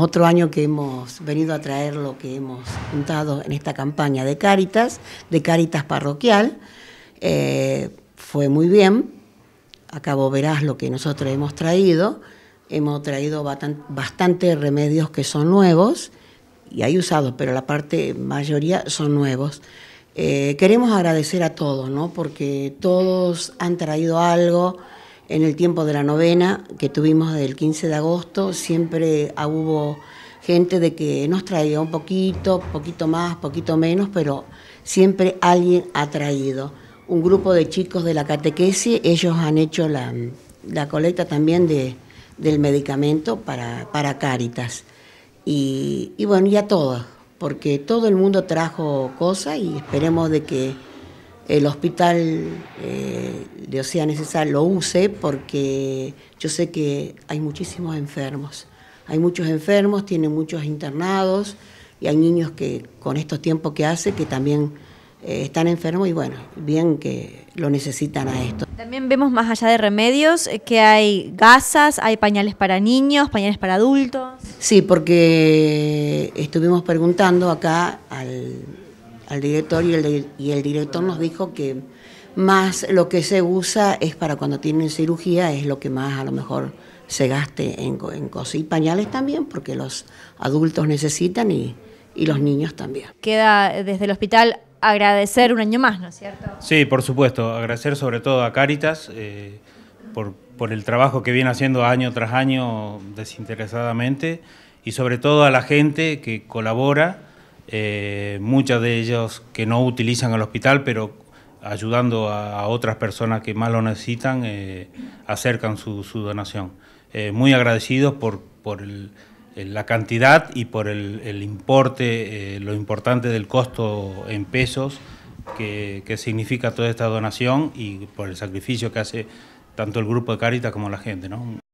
Otro año que hemos venido a traer lo que hemos juntado en esta campaña de Cáritas, de Cáritas Parroquial, eh, fue muy bien. Acabo verás lo que nosotros hemos traído. Hemos traído bastantes remedios que son nuevos y hay usados, pero la parte mayoría son nuevos. Eh, queremos agradecer a todos, Porque todos han traído algo en el tiempo de la novena que tuvimos del 15 de agosto, siempre ah, hubo gente de que nos traía un poquito, poquito más, poquito menos, pero siempre alguien ha traído. Un grupo de chicos de la catequesis, ellos han hecho la, colecta también de, del medicamento para, para Cáritas. Y, y bueno, ya porque todo el mundo trajo cosas y esperemos de que el hospital eh, de Osea lo use porque yo sé que hay muchísimos enfermos. Hay muchos enfermos, tiene muchos internados y hay niños que con estos tiempos que hace que también eh, están enfermos y bueno, bien que lo necesitan a esto. También vemos más allá de remedios eh, que hay gasas, hay pañales para niños, pañales para adultos. Sí, porque estuvimos preguntando acá al al director y el, director nos dijo que más lo que se usa es para cuando tienen cirugía, es lo que más a lo mejor se gaste en, cosas y pañales también, porque los adultos necesitan y, los niños también. Queda eh, desde el hospital agradecer un año más, ¿no es cierto? Sí, por supuesto, agradecer sobre todo a Caritas eh, por, por el trabajo que viene haciendo año tras año desinteresadamente y sobre todo a la gente que colabora eh, muchas de ellos que no utilizan el hospital, pero ayudando a, otras personas que más lo necesitan, eh, acercan su, donación. Eh, muy agradecidos por, la cantidad y por el, importe, lo importante del costo en pesos que, significa toda esta donación y por el sacrificio que hace tanto el grupo de Caritas como la gente. ¿no?